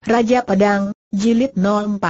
Raja Pedang, Jilid 04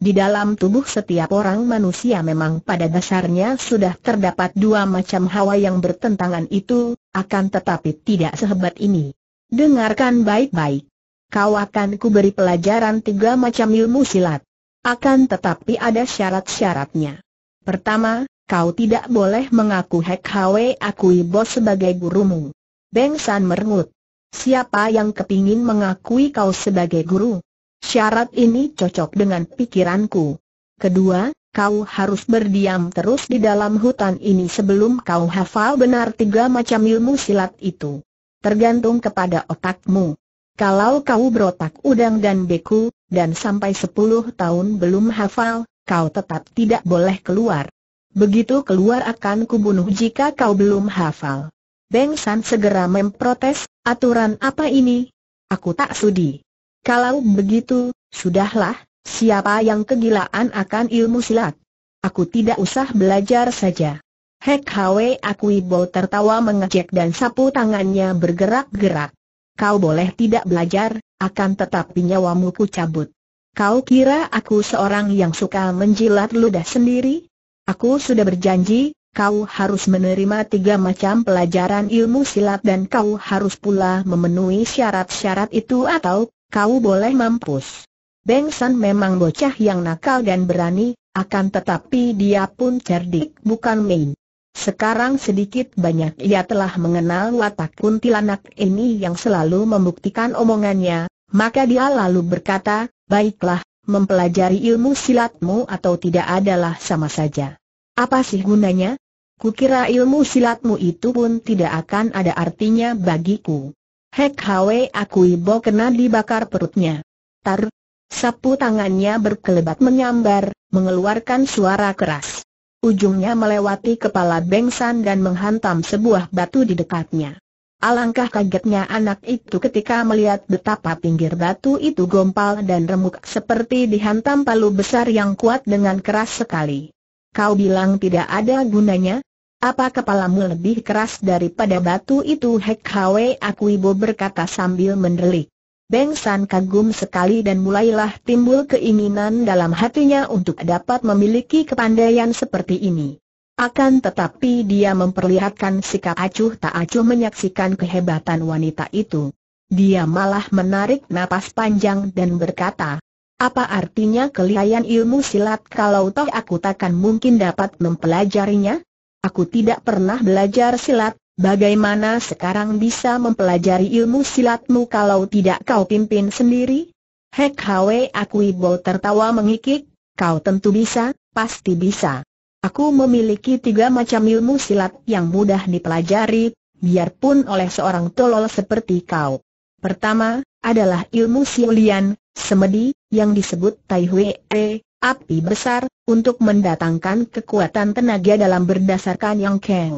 Di dalam tubuh setiap orang manusia memang pada dasarnya sudah terdapat dua macam hawa yang bertentangan itu, akan tetapi tidak sehebat ini. Dengarkan baik-baik. Kau akan kuberi pelajaran tiga macam ilmu silat. Akan tetapi ada syarat-syaratnya. Pertama, kau tidak boleh mengaku Hek Hwe Akui Bos sebagai gurumu. Beng San merengut. Siapa yang kepingin mengakui kau sebagai guru? Syarat ini cocok dengan pikiranku. Kedua, kau harus berdiam terus di dalam hutan ini sebelum kau hafal benar tiga macam ilmu silat itu. Tergantung kepada otakmu. Kalau kau berotak udang dan beku, dan sampai sepuluh tahun belum hafal, kau tetap tidak boleh keluar. Begitu keluar akan kubunuh jika kau belum hafal. Beng San segera memprotes, aturan apa ini? Aku tak sudi. Kalau begitu, sudahlah, siapa yang kegilaan akan ilmu silat? Aku tidak usah belajar saja. Hek Hwe Akuibo tertawa mengejek dan sapu tangannya bergerak-gerak. Kau boleh tidak belajar, akan tetapi nyawamu ku cabut. Kau kira aku seorang yang suka menjilat ludah sendiri? Aku sudah berjanji, kau harus menerima tiga macam pelajaran ilmu silat dan kau harus pula memenuhi syarat-syarat itu atau kau boleh mampus. Beng San memang bocah yang nakal dan berani, akan tetapi dia pun cerdik bukan main. Sekarang sedikit banyak ia telah mengenal watak kuntilanak ini yang selalu membuktikan omongannya, maka dia lalu berkata, baiklah, mempelajari ilmu silatmu atau tidak adalah sama saja. Apa sih gunanya? Kukira ilmu silatmu itu pun tidak akan ada artinya bagiku. Hek Hwe aku ibo kena dibakar perutnya. Tar. Sapu tangannya berkelebat menyambar, mengeluarkan suara keras. Ujungnya melewati kepala Bengsan dan menghantam sebuah batu di dekatnya. Alangkah kagetnya anak itu ketika melihat betapa pinggir batu itu gompal dan remuk seperti dihantam palu besar yang kuat dengan keras sekali. Kau bilang tidak ada gunanya? Apa kepalamu lebih keras daripada batu itu Hek Hwe Akuibo berkata sambil mendelik. Beng San kagum sekali dan mulailah timbul keinginan dalam hatinya untuk dapat memiliki kepandaian seperti ini. Akan tetapi dia memperlihatkan sikap acuh tak acuh menyaksikan kehebatan wanita itu. Dia malah menarik napas panjang dan berkata, apa artinya kelihayan ilmu silat kalau toh aku takkan mungkin dapat mempelajarinya? Aku tidak pernah belajar silat, bagaimana sekarang bisa mempelajari ilmu silatmu kalau tidak kau pimpin sendiri? Hek Hwe Akuibo tertawa mengikik, kau tentu bisa, pasti bisa. Aku memiliki tiga macam ilmu silat yang mudah dipelajari, biarpun oleh seorang tolol seperti kau. Pertama, adalah ilmu siulian, semedi, yang disebut Tai Hwe E, api besar, untuk mendatangkan kekuatan tenaga dalam berdasarkan Yang Kang.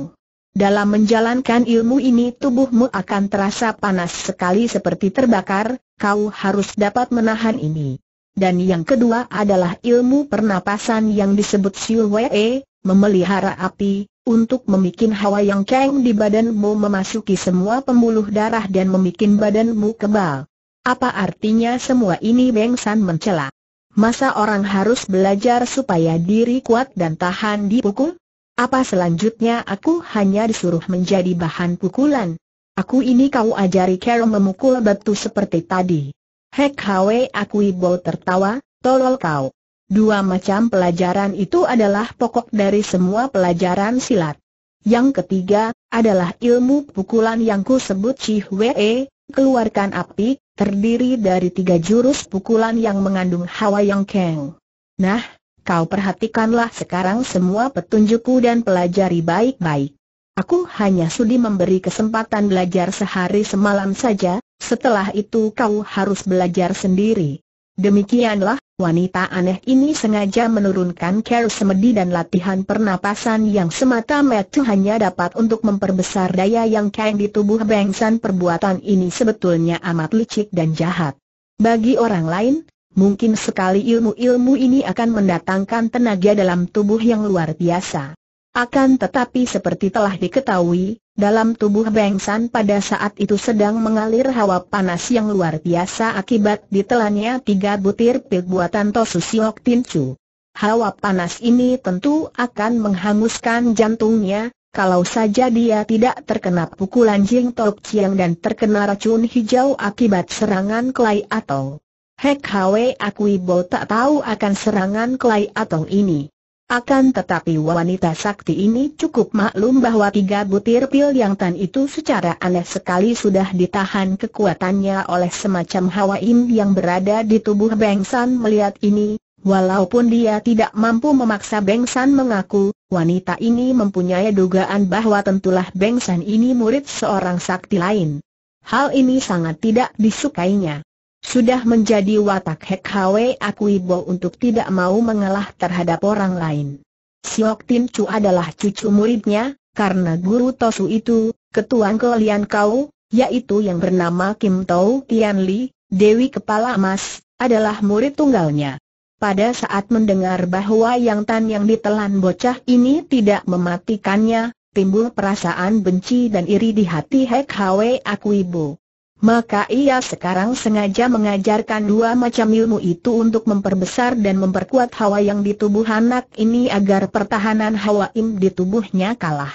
Dalam menjalankan ilmu ini tubuhmu akan terasa panas sekali seperti terbakar, kau harus dapat menahan ini. Dan yang kedua adalah ilmu pernapasan yang disebut Siu Wee, memelihara api, untuk memikin hawa yang keng di badanmu memasuki semua pembuluh darah dan memikin badanmu kebal. Apa artinya semua ini Beng San mencela? masa orang harus belajar supaya diri kuat dan tahan dipukul? Apa selanjutnya aku hanya disuruh menjadi bahan pukulan? Aku ini kau ajari cara memukul batu seperti tadi. Hek Hwe aku ibu tertawa, tolol kau. Dua macam pelajaran itu adalah pokok dari semua pelajaran silat. Yang ketiga, adalah ilmu pukulan yang ku sebut Chi keluarkan api, terdiri dari tiga jurus pukulan yang mengandung hawa yang keng. Nah, kau perhatikanlah sekarang semua petunjukku dan pelajari baik-baik. Aku hanya sudi memberi kesempatan belajar sehari semalam saja, setelah itu kau harus belajar sendiri. Demikianlah, Wanita aneh ini sengaja menurunkan care semedi dan latihan pernapasan yang semata-mata hanya dapat untuk memperbesar daya yang kain di tubuh Bengsan perbuatan ini sebetulnya amat licik dan jahat. Bagi orang lain, mungkin sekali ilmu-ilmu ini akan mendatangkan tenaga dalam tubuh yang luar biasa. Akan tetapi seperti telah diketahui, dalam tubuh Beng San pada saat itu sedang mengalir hawa panas yang luar biasa akibat ditelannya tiga butir pil buatan Tin Tincu. Hawa panas ini tentu akan menghanguskan jantungnya, kalau saja dia tidak terkena pukulan Jing Tok Chiang dan terkena racun hijau akibat serangan Klai Atong. Hek Hwe Akui Bo tak tahu akan serangan Klai Atong ini. Akan tetapi wanita sakti ini cukup maklum bahwa tiga butir pil yang tan itu secara aneh sekali sudah ditahan kekuatannya oleh semacam hawa im yang berada di tubuh Beng San melihat ini. Walaupun dia tidak mampu memaksa Beng San mengaku, wanita ini mempunyai dugaan bahwa tentulah Beng San ini murid seorang sakti lain. Hal ini sangat tidak disukainya. Sudah menjadi watak Hek Hwe Akuibo untuk tidak mau mengalah terhadap orang lain. Siok Tin Chu adalah cucu muridnya, karena guru Tosu itu, ketuan kelian kau, yaitu yang bernama Kim Tau Tian Li, Dewi Kepala Emas, adalah murid tunggalnya. Pada saat mendengar bahwa Yang Tan yang ditelan bocah ini tidak mematikannya, timbul perasaan benci dan iri di hati Hek Hwe Akuibo. Maka ia sekarang sengaja mengajarkan dua macam ilmu itu untuk memperbesar dan memperkuat hawa yang di tubuh anak ini agar pertahanan hawa im di tubuhnya kalah.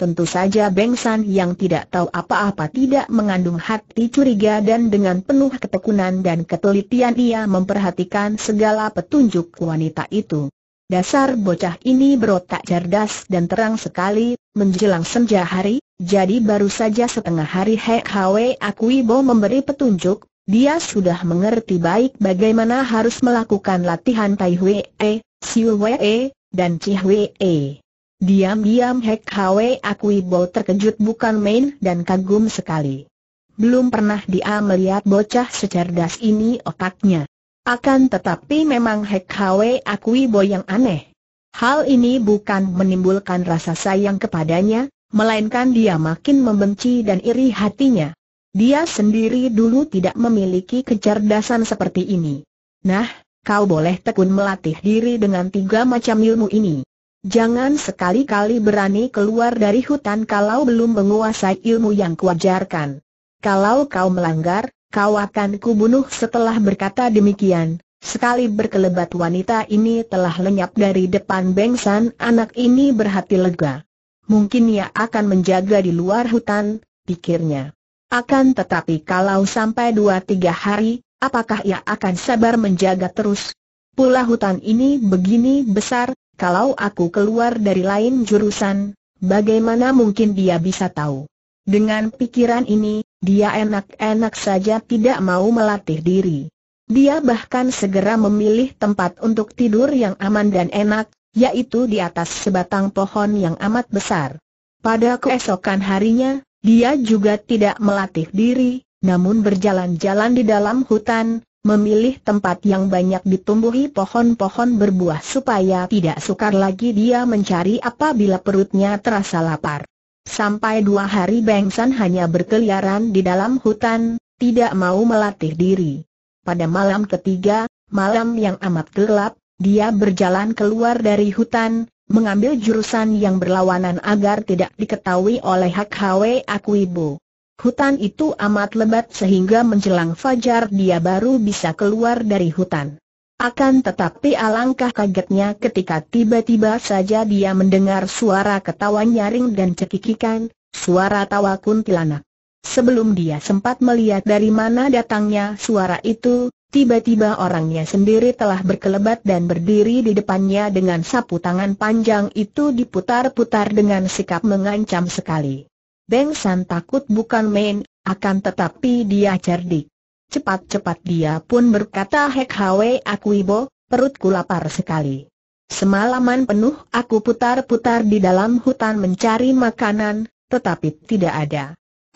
Tentu saja Beng San yang tidak tahu apa-apa tidak mengandung hati curiga dan dengan penuh ketekunan dan ketelitian ia memperhatikan segala petunjuk wanita itu. Dasar bocah ini berotak cerdas dan terang sekali, menjelang senja hari, jadi baru saja setengah hari Hek Hwe Akuibo memberi petunjuk, dia sudah mengerti baik bagaimana harus melakukan latihan Tai Hwe, e, Siu Hwe, e, dan Chi Hwe. E. Diam-diam Hek Hwe Akuibo terkejut bukan main dan kagum sekali. Belum pernah dia melihat bocah secerdas ini otaknya. Akan tetapi memang Hek Hwe Akuibo yang aneh. Hal ini bukan menimbulkan rasa sayang kepadanya, melainkan dia makin membenci dan iri hatinya. Dia sendiri dulu tidak memiliki kecerdasan seperti ini. Nah, kau boleh tekun melatih diri dengan tiga macam ilmu ini. Jangan sekali-kali berani keluar dari hutan kalau belum menguasai ilmu yang kuajarkan. Kalau kau melanggar, kau akan kubunuh setelah berkata demikian. Sekali berkelebat wanita ini telah lenyap dari depan bengsan, anak ini berhati lega mungkin ia akan menjaga di luar hutan, pikirnya. Akan tetapi kalau sampai dua tiga hari, apakah ia akan sabar menjaga terus? Pula hutan ini begini besar, kalau aku keluar dari lain jurusan, bagaimana mungkin dia bisa tahu? Dengan pikiran ini, dia enak-enak saja tidak mau melatih diri. Dia bahkan segera memilih tempat untuk tidur yang aman dan enak, yaitu di atas sebatang pohon yang amat besar. Pada keesokan harinya, dia juga tidak melatih diri, namun berjalan-jalan di dalam hutan, memilih tempat yang banyak ditumbuhi pohon-pohon berbuah supaya tidak sukar lagi dia mencari apabila perutnya terasa lapar. Sampai dua hari Bengsan hanya berkeliaran di dalam hutan, tidak mau melatih diri. Pada malam ketiga, malam yang amat gelap, dia berjalan keluar dari hutan, mengambil jurusan yang berlawanan agar tidak diketahui oleh Hak Hwe Akuibu. Hutan itu amat lebat sehingga menjelang fajar dia baru bisa keluar dari hutan. Akan tetapi alangkah kagetnya ketika tiba-tiba saja dia mendengar suara ketawa nyaring dan cekikikan, suara tawa kuntilanak. Sebelum dia sempat melihat dari mana datangnya suara itu, Tiba-tiba orangnya sendiri telah berkelebat dan berdiri di depannya dengan sapu tangan panjang itu diputar-putar dengan sikap mengancam sekali. Beng San takut bukan main, akan tetapi dia cerdik. Cepat-cepat dia pun berkata Hek Hwe aku ibo, perutku lapar sekali. Semalaman penuh aku putar-putar di dalam hutan mencari makanan, tetapi tidak ada.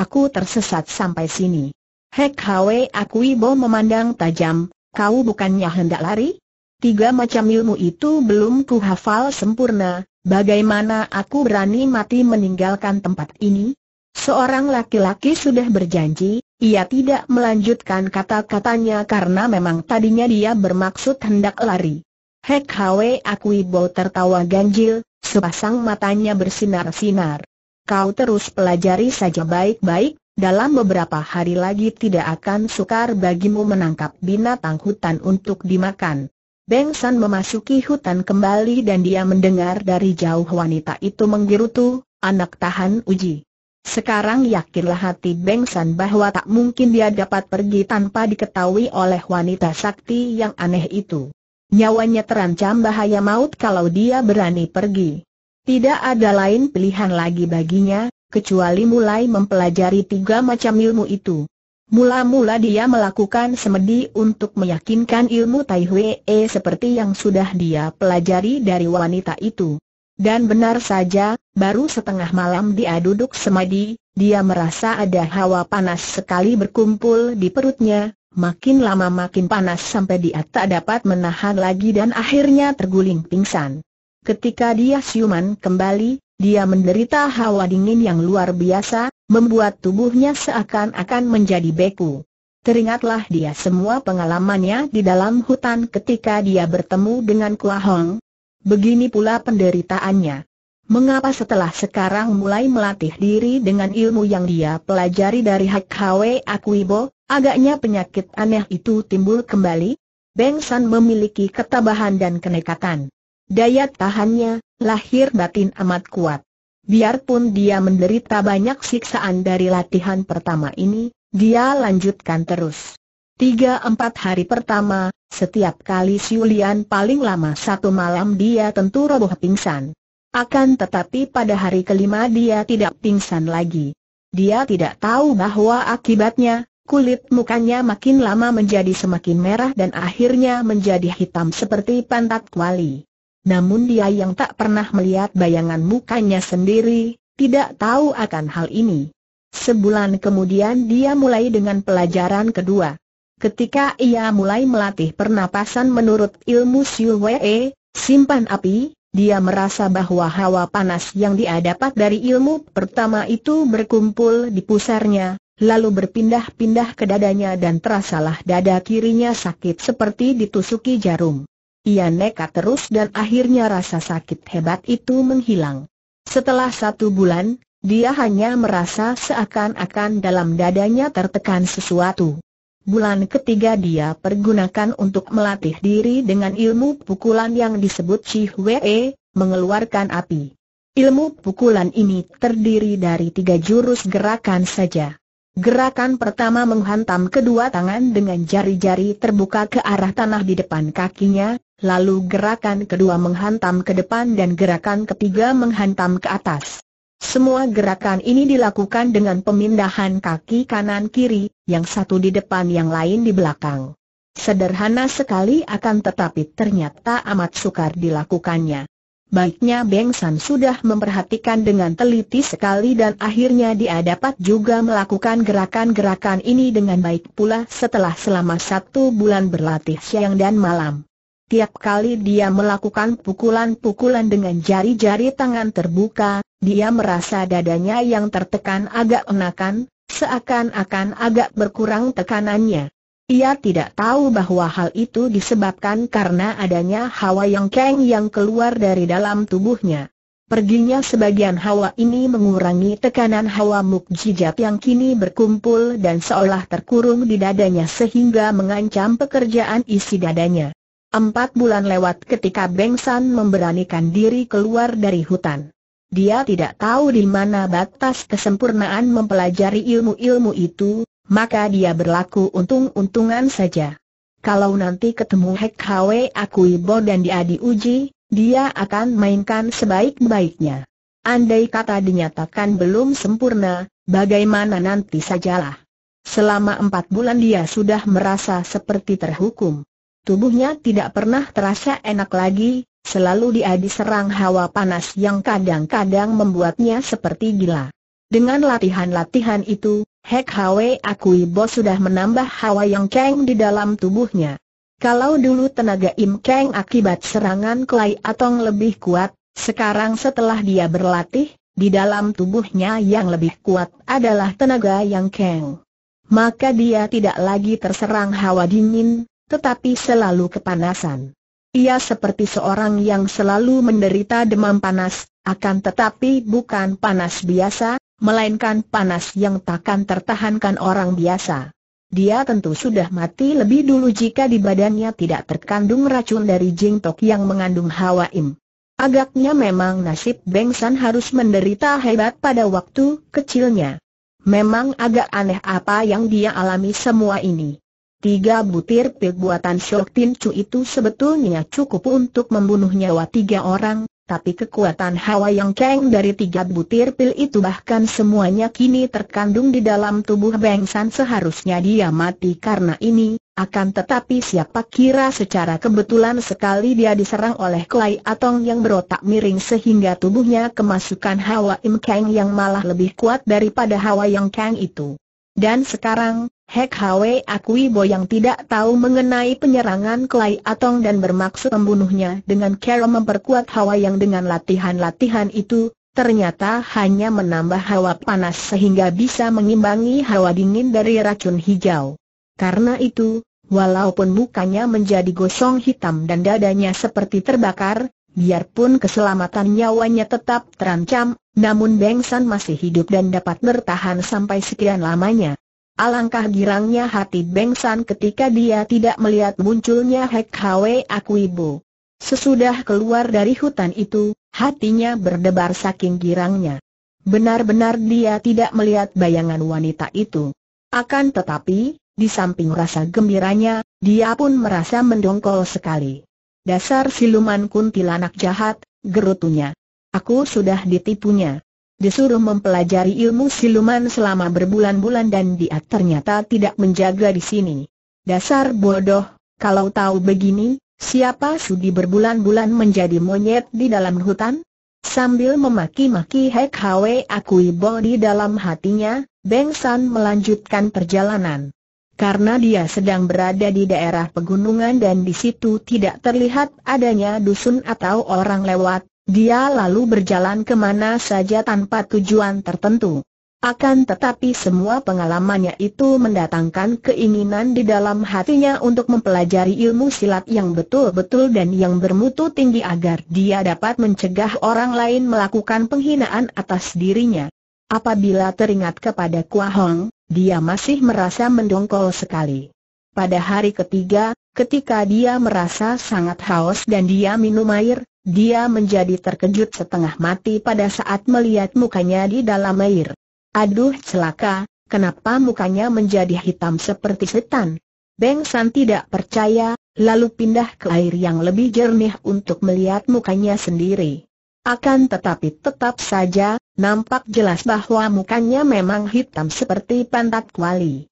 Aku tersesat sampai sini. Hek Hwe Akuibo memandang tajam, kau bukannya hendak lari? Tiga macam ilmu itu belum ku hafal sempurna, bagaimana aku berani mati meninggalkan tempat ini? Seorang laki-laki sudah berjanji, ia tidak melanjutkan kata-katanya karena memang tadinya dia bermaksud hendak lari. Hek Hwe Akuibo tertawa ganjil, sepasang matanya bersinar-sinar. Kau terus pelajari saja baik-baik, dalam beberapa hari lagi tidak akan sukar bagimu menangkap binatang hutan untuk dimakan. Beng San memasuki hutan kembali dan dia mendengar dari jauh wanita itu menggerutu, anak tahan uji. Sekarang yakinlah hati Beng San bahwa tak mungkin dia dapat pergi tanpa diketahui oleh wanita sakti yang aneh itu. Nyawanya terancam bahaya maut kalau dia berani pergi. Tidak ada lain pilihan lagi baginya, kecuali mulai mempelajari tiga macam ilmu itu. Mula-mula dia melakukan semedi untuk meyakinkan ilmu Tai Hwee seperti yang sudah dia pelajari dari wanita itu. Dan benar saja, baru setengah malam dia duduk semadi, dia merasa ada hawa panas sekali berkumpul di perutnya, makin lama makin panas sampai dia tak dapat menahan lagi dan akhirnya terguling pingsan. Ketika dia siuman kembali, dia menderita hawa dingin yang luar biasa, membuat tubuhnya seakan-akan menjadi beku. Teringatlah dia semua pengalamannya di dalam hutan ketika dia bertemu dengan Kua Hong. Begini pula penderitaannya. Mengapa setelah sekarang mulai melatih diri dengan ilmu yang dia pelajari dari Hak Hwe Akuibo, agaknya penyakit aneh itu timbul kembali? Beng San memiliki ketabahan dan kenekatan. Daya tahannya, lahir batin amat kuat. Biarpun dia menderita banyak siksaan dari latihan pertama ini, dia lanjutkan terus. Tiga empat hari pertama, setiap kali Siulian paling lama satu malam dia tentu roboh pingsan. Akan tetapi pada hari kelima dia tidak pingsan lagi. Dia tidak tahu bahwa akibatnya, kulit mukanya makin lama menjadi semakin merah dan akhirnya menjadi hitam seperti pantat kuali namun dia yang tak pernah melihat bayangan mukanya sendiri, tidak tahu akan hal ini. Sebulan kemudian dia mulai dengan pelajaran kedua. Ketika ia mulai melatih pernapasan menurut ilmu Siu simpan api, dia merasa bahwa hawa panas yang dia dapat dari ilmu pertama itu berkumpul di pusarnya, lalu berpindah-pindah ke dadanya dan terasalah dada kirinya sakit seperti ditusuki jarum. Ia nekat terus dan akhirnya rasa sakit hebat itu menghilang. Setelah satu bulan, dia hanya merasa seakan-akan dalam dadanya tertekan sesuatu. Bulan ketiga dia pergunakan untuk melatih diri dengan ilmu pukulan yang disebut Cihwe, mengeluarkan api. Ilmu pukulan ini terdiri dari tiga jurus gerakan saja. Gerakan pertama menghantam kedua tangan dengan jari-jari terbuka ke arah tanah di depan kakinya, lalu gerakan kedua menghantam ke depan dan gerakan ketiga menghantam ke atas. Semua gerakan ini dilakukan dengan pemindahan kaki kanan-kiri, yang satu di depan yang lain di belakang. Sederhana sekali akan tetapi ternyata amat sukar dilakukannya. Baiknya Beng San sudah memperhatikan dengan teliti sekali dan akhirnya dia dapat juga melakukan gerakan-gerakan ini dengan baik pula setelah selama satu bulan berlatih siang dan malam. Tiap kali dia melakukan pukulan-pukulan dengan jari-jari tangan terbuka, dia merasa dadanya yang tertekan agak enakan, seakan-akan agak berkurang tekanannya. Ia tidak tahu bahwa hal itu disebabkan karena adanya hawa yang keng yang keluar dari dalam tubuhnya. Perginya sebagian hawa ini mengurangi tekanan hawa mukjizat yang kini berkumpul dan seolah terkurung di dadanya sehingga mengancam pekerjaan isi dadanya. Empat bulan lewat ketika Beng San memberanikan diri keluar dari hutan. Dia tidak tahu di mana batas kesempurnaan mempelajari ilmu-ilmu itu, maka dia berlaku untung-untungan saja. Kalau nanti ketemu Hek Hwe Akuibo dan dia uji, dia akan mainkan sebaik-baiknya. Andai kata dinyatakan belum sempurna, bagaimana nanti sajalah. Selama empat bulan dia sudah merasa seperti terhukum. Tubuhnya tidak pernah terasa enak lagi, selalu dia diserang hawa panas yang kadang-kadang membuatnya seperti gila. Dengan latihan-latihan itu, Hek Hwe Akui bos sudah menambah hawa yang keng di dalam tubuhnya. Kalau dulu tenaga Im Keng akibat serangan Klai Atong lebih kuat, sekarang setelah dia berlatih, di dalam tubuhnya yang lebih kuat adalah tenaga Yang Keng. Maka dia tidak lagi terserang hawa dingin, tetapi selalu kepanasan. Ia seperti seorang yang selalu menderita demam panas, akan tetapi bukan panas biasa, melainkan panas yang takkan tertahankan orang biasa. Dia tentu sudah mati lebih dulu jika di badannya tidak terkandung racun dari jingtok yang mengandung hawa im. Agaknya memang nasib Bengsan harus menderita hebat pada waktu kecilnya. Memang agak aneh apa yang dia alami semua ini. Tiga butir pil buatan Shok Tin Chu itu sebetulnya cukup untuk membunuh nyawa tiga orang, tapi kekuatan hawa yang keng dari tiga butir pil itu bahkan semuanya kini terkandung di dalam tubuh Beng San seharusnya dia mati karena ini, akan tetapi siapa kira secara kebetulan sekali dia diserang oleh Klai Atong yang berotak miring sehingga tubuhnya kemasukan hawa Im Kang yang malah lebih kuat daripada hawa yang Kang itu. Dan sekarang, Hek Hwe akui Bo yang tidak tahu mengenai penyerangan Klai Atong dan bermaksud membunuhnya dengan cara memperkuat hawa yang dengan latihan-latihan itu, ternyata hanya menambah hawa panas sehingga bisa mengimbangi hawa dingin dari racun hijau. Karena itu, walaupun mukanya menjadi gosong hitam dan dadanya seperti terbakar, biarpun keselamatan nyawanya tetap terancam, namun Beng San masih hidup dan dapat bertahan sampai sekian lamanya. Alangkah girangnya hati Bengsan ketika dia tidak melihat munculnya Hek Hwe ibu. Sesudah keluar dari hutan itu, hatinya berdebar saking girangnya. Benar-benar dia tidak melihat bayangan wanita itu. Akan tetapi, di samping rasa gembiranya, dia pun merasa mendongkol sekali. Dasar siluman kuntilanak jahat, gerutunya. Aku sudah ditipunya disuruh mempelajari ilmu siluman selama berbulan-bulan dan dia ternyata tidak menjaga di sini. Dasar bodoh, kalau tahu begini, siapa sudi berbulan-bulan menjadi monyet di dalam hutan? Sambil memaki-maki Hek Hwe akui Bo dalam hatinya, Beng San melanjutkan perjalanan. Karena dia sedang berada di daerah pegunungan dan di situ tidak terlihat adanya dusun atau orang lewat, dia lalu berjalan kemana saja tanpa tujuan tertentu. Akan tetapi semua pengalamannya itu mendatangkan keinginan di dalam hatinya untuk mempelajari ilmu silat yang betul-betul dan yang bermutu tinggi agar dia dapat mencegah orang lain melakukan penghinaan atas dirinya. Apabila teringat kepada Kua Hong, dia masih merasa mendongkol sekali. Pada hari ketiga, ketika dia merasa sangat haus dan dia minum air, dia menjadi terkejut setengah mati pada saat melihat mukanya di dalam air. Aduh celaka, kenapa mukanya menjadi hitam seperti setan? Beng San tidak percaya, lalu pindah ke air yang lebih jernih untuk melihat mukanya sendiri. Akan tetapi tetap saja, nampak jelas bahwa mukanya memang hitam seperti pantat kuali.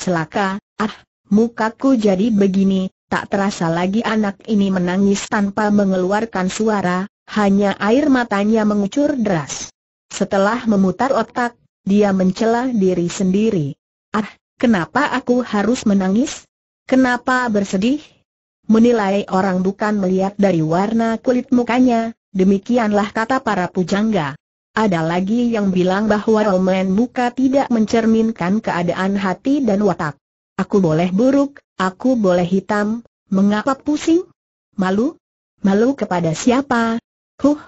Celaka, ah, mukaku jadi begini, Tak terasa lagi anak ini menangis tanpa mengeluarkan suara, hanya air matanya mengucur deras. Setelah memutar otak, dia mencela diri sendiri. Ah, kenapa aku harus menangis? Kenapa bersedih? Menilai orang bukan melihat dari warna kulit mukanya, demikianlah kata para pujangga. Ada lagi yang bilang bahwa romen muka tidak mencerminkan keadaan hati dan watak. Aku boleh buruk, Aku boleh hitam, mengapa pusing? Malu? Malu kepada siapa? Huh!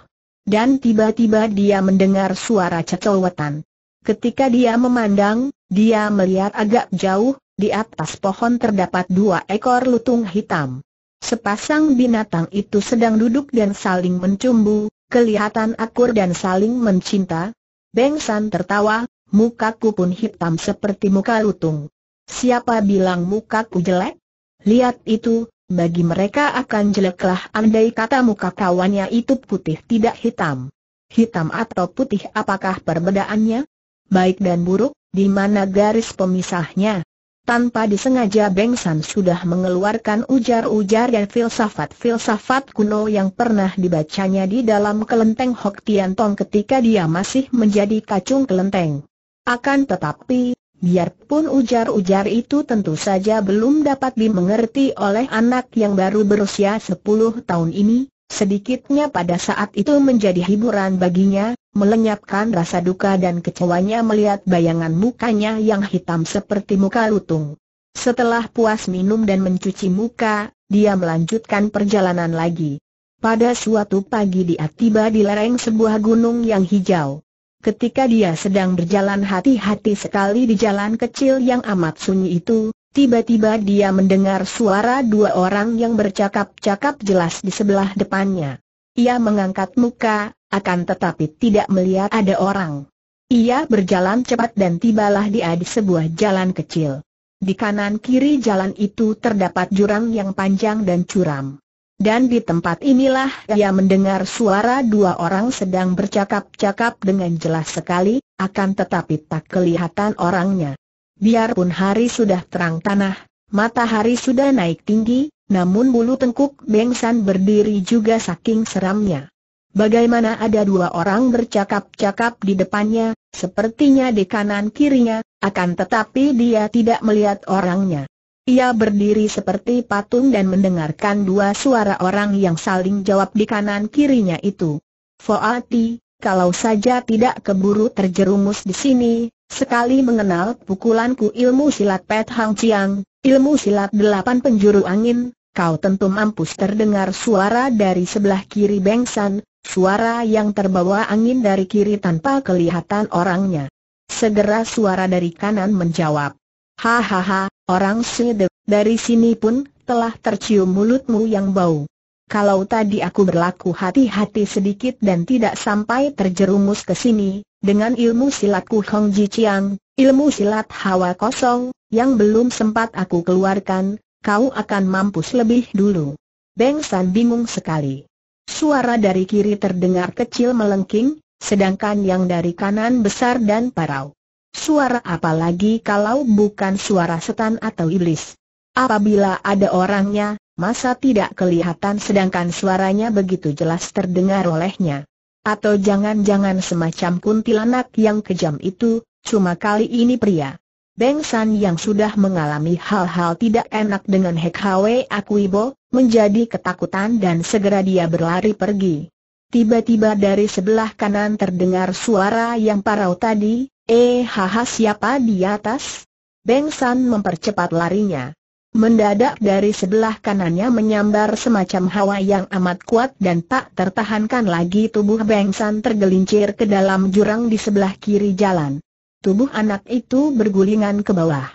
Dan tiba-tiba dia mendengar suara cecowetan. Ketika dia memandang, dia melihat agak jauh, di atas pohon terdapat dua ekor lutung hitam. Sepasang binatang itu sedang duduk dan saling mencumbu, kelihatan akur dan saling mencinta. Beng San tertawa, mukaku pun hitam seperti muka lutung. Siapa bilang mukaku jelek? Lihat itu, bagi mereka akan jeleklah andai kata muka kawannya itu putih tidak hitam. Hitam atau putih apakah perbedaannya? Baik dan buruk, di mana garis pemisahnya? Tanpa disengaja Beng San sudah mengeluarkan ujar-ujar dan filsafat-filsafat kuno yang pernah dibacanya di dalam kelenteng Hok Tian Tong ketika dia masih menjadi kacung kelenteng. Akan tetapi, Biarpun ujar-ujar itu tentu saja belum dapat dimengerti oleh anak yang baru berusia 10 tahun ini, sedikitnya pada saat itu menjadi hiburan baginya, melenyapkan rasa duka dan kecewanya melihat bayangan mukanya yang hitam seperti muka lutung. Setelah puas minum dan mencuci muka, dia melanjutkan perjalanan lagi. Pada suatu pagi dia tiba di lereng sebuah gunung yang hijau. Ketika dia sedang berjalan hati-hati sekali di jalan kecil yang amat sunyi itu, tiba-tiba dia mendengar suara dua orang yang bercakap-cakap jelas di sebelah depannya. Ia mengangkat muka, akan tetapi tidak melihat ada orang. Ia berjalan cepat dan tibalah dia di sebuah jalan kecil. Di kanan kiri jalan itu terdapat jurang yang panjang dan curam. Dan di tempat inilah ia mendengar suara dua orang sedang bercakap-cakap dengan jelas sekali, akan tetapi tak kelihatan orangnya. Biarpun hari sudah terang tanah, matahari sudah naik tinggi, namun bulu tengkuk Bengsan berdiri juga saking seramnya. Bagaimana ada dua orang bercakap-cakap di depannya, sepertinya di kanan kirinya, akan tetapi dia tidak melihat orangnya. Ia berdiri seperti patung dan mendengarkan dua suara orang yang saling jawab di kanan kirinya itu. Foati, kalau saja tidak keburu terjerumus di sini, sekali mengenal pukulanku ilmu silat Pet Hang Chiang, ilmu silat delapan penjuru angin, kau tentu mampus terdengar suara dari sebelah kiri Bengsan, suara yang terbawa angin dari kiri tanpa kelihatan orangnya. Segera suara dari kanan menjawab. Hahaha, Orang Sede, dari sini pun, telah tercium mulutmu yang bau. Kalau tadi aku berlaku hati-hati sedikit dan tidak sampai terjerumus ke sini, dengan ilmu silatku Hong Ji Chiang, ilmu silat hawa kosong, yang belum sempat aku keluarkan, kau akan mampus lebih dulu. Beng San bingung sekali. Suara dari kiri terdengar kecil melengking, sedangkan yang dari kanan besar dan parau. Suara apa lagi kalau bukan suara setan atau iblis? Apabila ada orangnya, masa tidak kelihatan sedangkan suaranya begitu jelas terdengar olehnya. Atau jangan-jangan semacam kuntilanak yang kejam itu, cuma kali ini pria. Beng San yang sudah mengalami hal-hal tidak enak dengan Hek Hwe Akuibo, menjadi ketakutan dan segera dia berlari pergi. Tiba-tiba dari sebelah kanan terdengar suara yang parau tadi, Eh haha siapa di atas? Beng San mempercepat larinya. Mendadak dari sebelah kanannya menyambar semacam hawa yang amat kuat dan tak tertahankan lagi tubuh Beng San tergelincir ke dalam jurang di sebelah kiri jalan. Tubuh anak itu bergulingan ke bawah.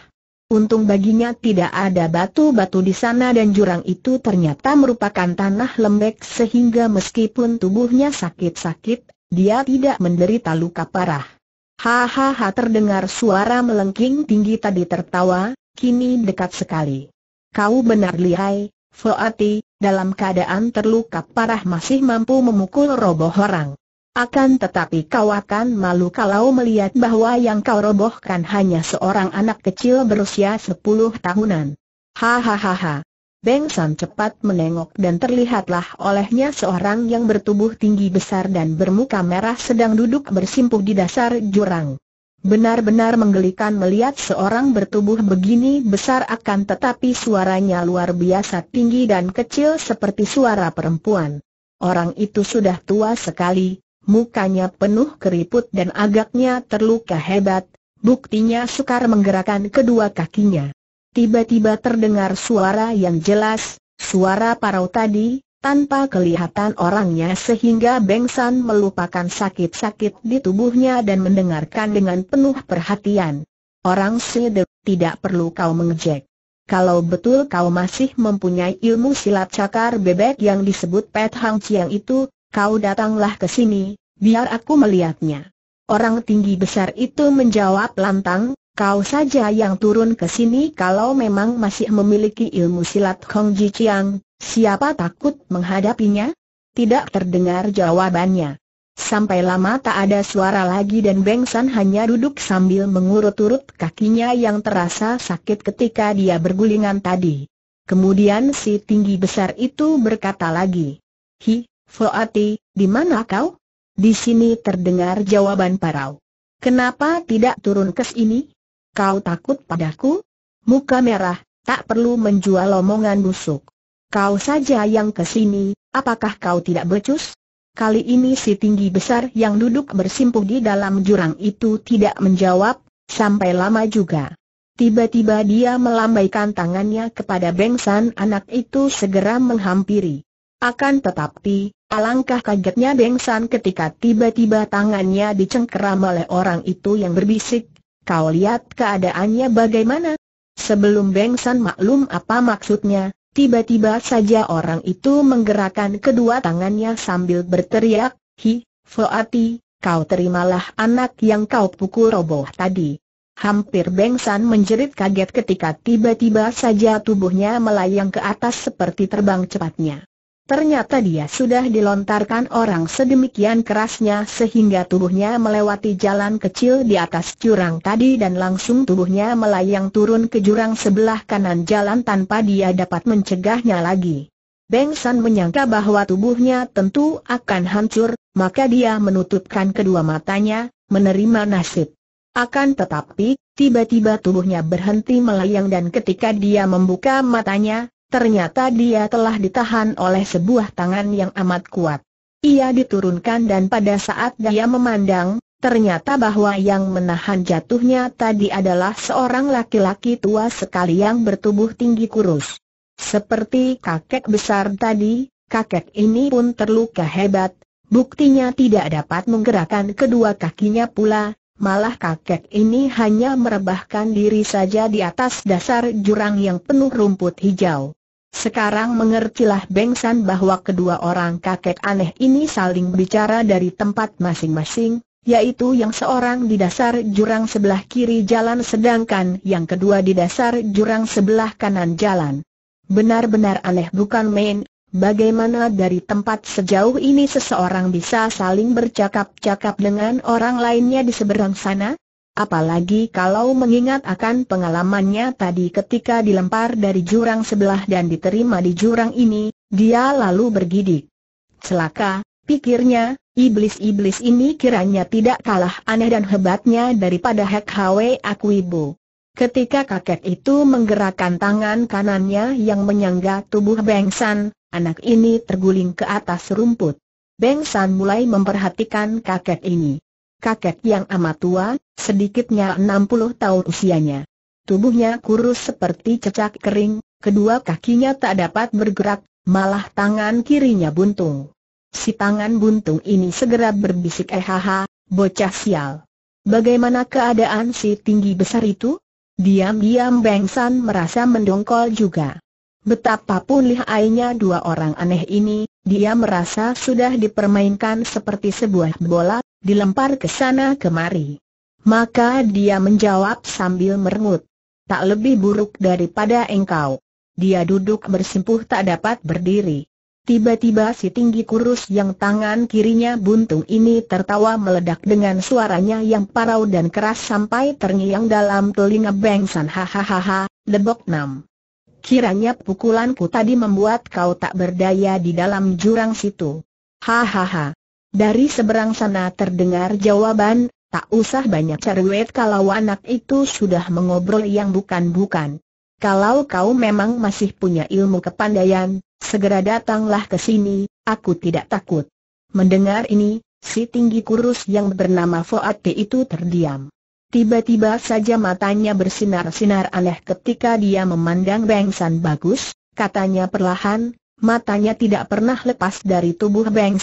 Untung baginya tidak ada batu-batu di sana dan jurang itu ternyata merupakan tanah lembek sehingga meskipun tubuhnya sakit-sakit, dia tidak menderita luka parah. Hahaha terdengar suara melengking tinggi tadi tertawa, kini dekat sekali. Kau benar lihai, Foati, dalam keadaan terluka parah masih mampu memukul roboh orang. Akan tetapi kau akan malu kalau melihat bahwa yang kau robohkan hanya seorang anak kecil berusia 10 tahunan. Hahaha, Beng San cepat menengok dan terlihatlah olehnya seorang yang bertubuh tinggi besar dan bermuka merah sedang duduk bersimpuh di dasar jurang. Benar-benar menggelikan melihat seorang bertubuh begini besar akan tetapi suaranya luar biasa tinggi dan kecil seperti suara perempuan. Orang itu sudah tua sekali, mukanya penuh keriput dan agaknya terluka hebat, buktinya sukar menggerakkan kedua kakinya. Tiba-tiba terdengar suara yang jelas, suara parau tadi, tanpa kelihatan orangnya sehingga Beng San melupakan sakit-sakit di tubuhnya dan mendengarkan dengan penuh perhatian. Orang Sede, tidak perlu kau mengejek. Kalau betul kau masih mempunyai ilmu silat cakar bebek yang disebut Pet Hang Chiang itu, kau datanglah ke sini, biar aku melihatnya. Orang tinggi besar itu menjawab lantang, Kau saja yang turun ke sini kalau memang masih memiliki ilmu silat Hong Ji Chiang, siapa takut menghadapinya? Tidak terdengar jawabannya. Sampai lama tak ada suara lagi dan Beng San hanya duduk sambil mengurut-urut kakinya yang terasa sakit ketika dia bergulingan tadi. Kemudian si tinggi besar itu berkata lagi, Hi, Foati, di mana kau? Di sini terdengar jawaban parau. Kenapa tidak turun ke sini? Kau takut padaku? Muka merah, tak perlu menjual omongan busuk. Kau saja yang kesini, apakah kau tidak becus? Kali ini si tinggi besar yang duduk bersimpuh di dalam jurang itu tidak menjawab, sampai lama juga. Tiba-tiba dia melambaikan tangannya kepada Bengsan anak itu segera menghampiri. Akan tetapi, alangkah kagetnya Bengsan ketika tiba-tiba tangannya dicengkeram oleh orang itu yang berbisik, Kau lihat keadaannya bagaimana? Sebelum Beng San maklum apa maksudnya, tiba-tiba saja orang itu menggerakkan kedua tangannya sambil berteriak, Hi, Foati, kau terimalah anak yang kau pukul roboh tadi. Hampir Beng San menjerit kaget ketika tiba-tiba saja tubuhnya melayang ke atas seperti terbang cepatnya. Ternyata dia sudah dilontarkan orang sedemikian kerasnya sehingga tubuhnya melewati jalan kecil di atas jurang tadi dan langsung tubuhnya melayang turun ke jurang sebelah kanan jalan tanpa dia dapat mencegahnya lagi. Beng San menyangka bahwa tubuhnya tentu akan hancur, maka dia menutupkan kedua matanya, menerima nasib. Akan tetapi, tiba-tiba tubuhnya berhenti melayang dan ketika dia membuka matanya, Ternyata dia telah ditahan oleh sebuah tangan yang amat kuat. Ia diturunkan dan pada saat dia memandang, ternyata bahwa yang menahan jatuhnya tadi adalah seorang laki-laki tua sekali yang bertubuh tinggi kurus. Seperti kakek besar tadi, kakek ini pun terluka hebat, buktinya tidak dapat menggerakkan kedua kakinya pula, Malah kakek ini hanya merebahkan diri saja di atas dasar jurang yang penuh rumput hijau. Sekarang mengertilah Beng bahwa kedua orang kakek aneh ini saling bicara dari tempat masing-masing, yaitu yang seorang di dasar jurang sebelah kiri jalan sedangkan yang kedua di dasar jurang sebelah kanan jalan. Benar-benar aneh bukan main, bagaimana dari tempat sejauh ini seseorang bisa saling bercakap-cakap dengan orang lainnya di seberang sana? Apalagi kalau mengingat akan pengalamannya tadi ketika dilempar dari jurang sebelah dan diterima di jurang ini, dia lalu bergidik. Celaka, pikirnya, iblis-iblis ini kiranya tidak kalah aneh dan hebatnya daripada Hek Hwe Akwibu. Ketika kakek itu menggerakkan tangan kanannya yang menyangga tubuh Bengsan, anak ini terguling ke atas rumput. Beng San mulai memperhatikan kakek ini kakek yang amat tua, sedikitnya 60 tahun usianya. Tubuhnya kurus seperti cecak kering, kedua kakinya tak dapat bergerak, malah tangan kirinya buntung. Si tangan buntung ini segera berbisik ehaha, bocah sial. Bagaimana keadaan si tinggi besar itu? Diam-diam Beng San merasa mendongkol juga. Betapapun lihainya dua orang aneh ini, dia merasa sudah dipermainkan seperti sebuah bola, dilempar ke sana kemari. Maka dia menjawab sambil merengut. Tak lebih buruk daripada engkau. Dia duduk bersimpuh tak dapat berdiri. Tiba-tiba si tinggi kurus yang tangan kirinya buntung ini tertawa meledak dengan suaranya yang parau dan keras sampai terngiang dalam telinga Bengsan hahaha, lebok nam. Kiranya pukulanku tadi membuat kau tak berdaya di dalam jurang situ. Hahaha. Dari seberang sana terdengar jawaban, tak usah banyak cerewet kalau anak itu sudah mengobrol yang bukan-bukan. Kalau kau memang masih punya ilmu kepandaian, segera datanglah ke sini, aku tidak takut. Mendengar ini, si tinggi kurus yang bernama Fuad itu terdiam. Tiba-tiba saja matanya bersinar-sinar aneh ketika dia memandang Beng Bagus, katanya perlahan, matanya tidak pernah lepas dari tubuh Beng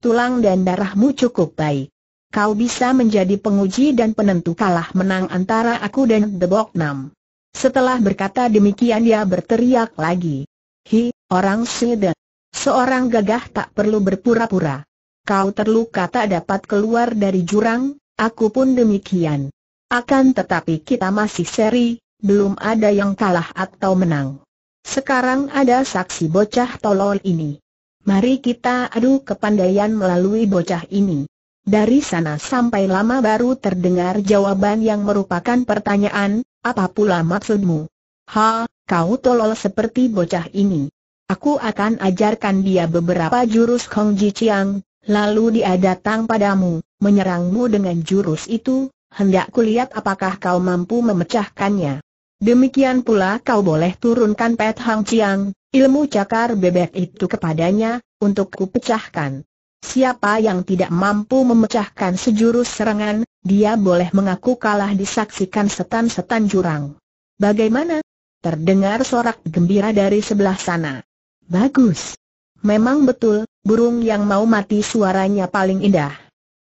tulang dan darahmu cukup baik. Kau bisa menjadi penguji dan penentu kalah menang antara aku dan The Bok Nam. Setelah berkata demikian dia berteriak lagi. Hi, orang Sweden. Seorang gagah tak perlu berpura-pura. Kau terluka tak dapat keluar dari jurang, aku pun demikian. Akan tetapi kita masih seri, belum ada yang kalah atau menang. Sekarang ada saksi bocah tolol ini. Mari kita adu kepandaian melalui bocah ini. Dari sana sampai lama baru terdengar jawaban yang merupakan pertanyaan, apa pula maksudmu? Ha, kau tolol seperti bocah ini. Aku akan ajarkan dia beberapa jurus Kong Ji Chiang, lalu dia datang padamu, menyerangmu dengan jurus itu, hendak kulihat apakah kau mampu memecahkannya. Demikian pula kau boleh turunkan Pet Hang Chiang, ilmu cakar bebek itu kepadanya, untuk kupecahkan. Siapa yang tidak mampu memecahkan sejurus serangan, dia boleh mengaku kalah disaksikan setan-setan jurang. Bagaimana? Terdengar sorak gembira dari sebelah sana. Bagus. Memang betul, burung yang mau mati suaranya paling indah.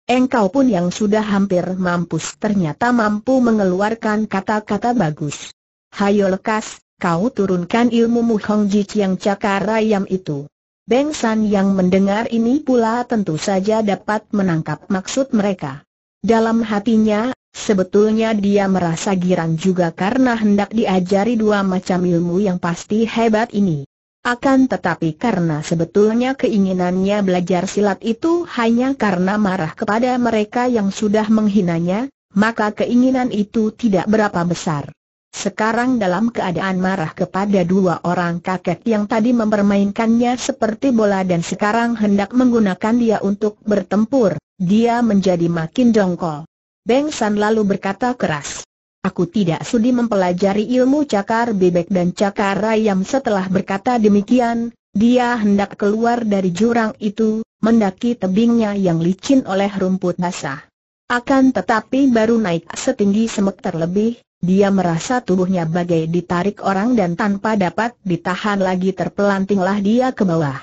Engkau pun yang sudah hampir mampus ternyata mampu mengeluarkan kata-kata bagus. Hayo lekas, kau turunkan ilmu Mu Hong Ji yang cakar ayam itu. Beng San yang mendengar ini pula tentu saja dapat menangkap maksud mereka. Dalam hatinya, sebetulnya dia merasa girang juga karena hendak diajari dua macam ilmu yang pasti hebat ini. Akan tetapi karena sebetulnya keinginannya belajar silat itu hanya karena marah kepada mereka yang sudah menghinanya, maka keinginan itu tidak berapa besar. Sekarang dalam keadaan marah kepada dua orang kakek yang tadi mempermainkannya seperti bola dan sekarang hendak menggunakan dia untuk bertempur, dia menjadi makin dongkol. Beng San lalu berkata keras. Aku tidak sudi mempelajari ilmu cakar bebek dan cakar ayam setelah berkata demikian, dia hendak keluar dari jurang itu, mendaki tebingnya yang licin oleh rumput basah. Akan tetapi baru naik setinggi semeter terlebih. Dia merasa tubuhnya bagai ditarik orang dan tanpa dapat ditahan lagi terpelantinglah dia ke bawah.